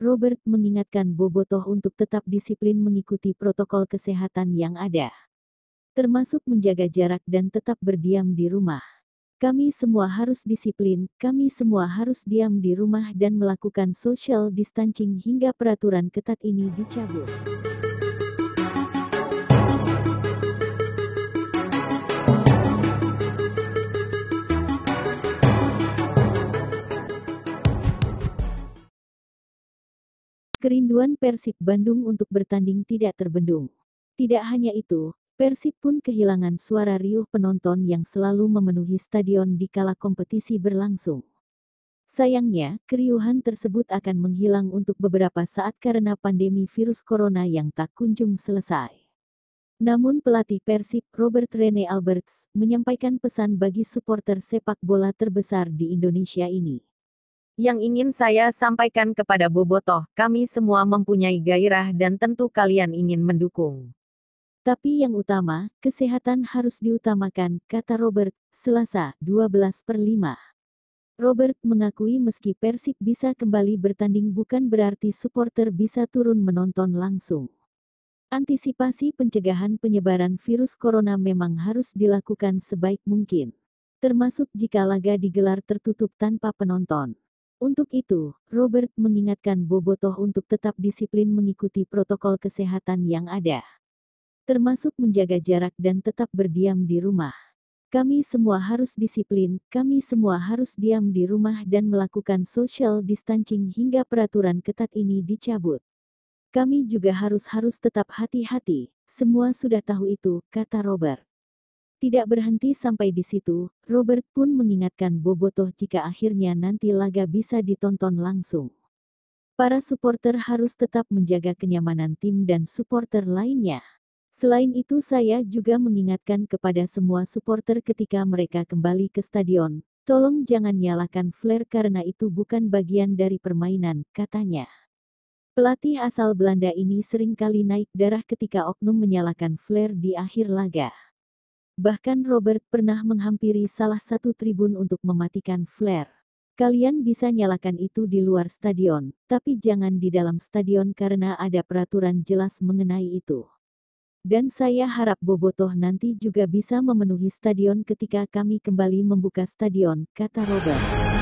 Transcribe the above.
Robert mengingatkan Bobotoh untuk tetap disiplin mengikuti protokol kesehatan yang ada. Termasuk menjaga jarak dan tetap berdiam di rumah. Kami semua harus disiplin, kami semua harus diam di rumah dan melakukan social distancing hingga peraturan ketat ini dicabut. Kerinduan Persib Bandung untuk bertanding tidak terbendung. Tidak hanya itu, Persib pun kehilangan suara riuh penonton yang selalu memenuhi stadion di kala kompetisi berlangsung. Sayangnya, keriuhan tersebut akan menghilang untuk beberapa saat karena pandemi virus corona yang tak kunjung selesai. Namun pelatih Persib Robert Rene Alberts menyampaikan pesan bagi supporter sepak bola terbesar di Indonesia ini. Yang ingin saya sampaikan kepada Bobotoh, kami semua mempunyai gairah dan tentu kalian ingin mendukung. Tapi yang utama, kesehatan harus diutamakan, kata Robert, Selasa, 12 per 5. Robert mengakui meski Persib bisa kembali bertanding bukan berarti supporter bisa turun menonton langsung. Antisipasi pencegahan penyebaran virus corona memang harus dilakukan sebaik mungkin termasuk jika laga digelar tertutup tanpa penonton. Untuk itu, Robert mengingatkan Bobotoh untuk tetap disiplin mengikuti protokol kesehatan yang ada. Termasuk menjaga jarak dan tetap berdiam di rumah. Kami semua harus disiplin, kami semua harus diam di rumah dan melakukan social distancing hingga peraturan ketat ini dicabut. Kami juga harus-harus tetap hati-hati, semua sudah tahu itu, kata Robert. Tidak berhenti sampai di situ, Robert pun mengingatkan Bobotoh jika akhirnya nanti laga bisa ditonton langsung. Para supporter harus tetap menjaga kenyamanan tim dan supporter lainnya. Selain itu saya juga mengingatkan kepada semua supporter ketika mereka kembali ke stadion, tolong jangan nyalakan flare karena itu bukan bagian dari permainan, katanya. Pelatih asal Belanda ini sering kali naik darah ketika oknum menyalakan flare di akhir laga. Bahkan Robert pernah menghampiri salah satu tribun untuk mematikan flare. Kalian bisa nyalakan itu di luar stadion, tapi jangan di dalam stadion karena ada peraturan jelas mengenai itu. Dan saya harap Bobotoh nanti juga bisa memenuhi stadion ketika kami kembali membuka stadion, kata Robert.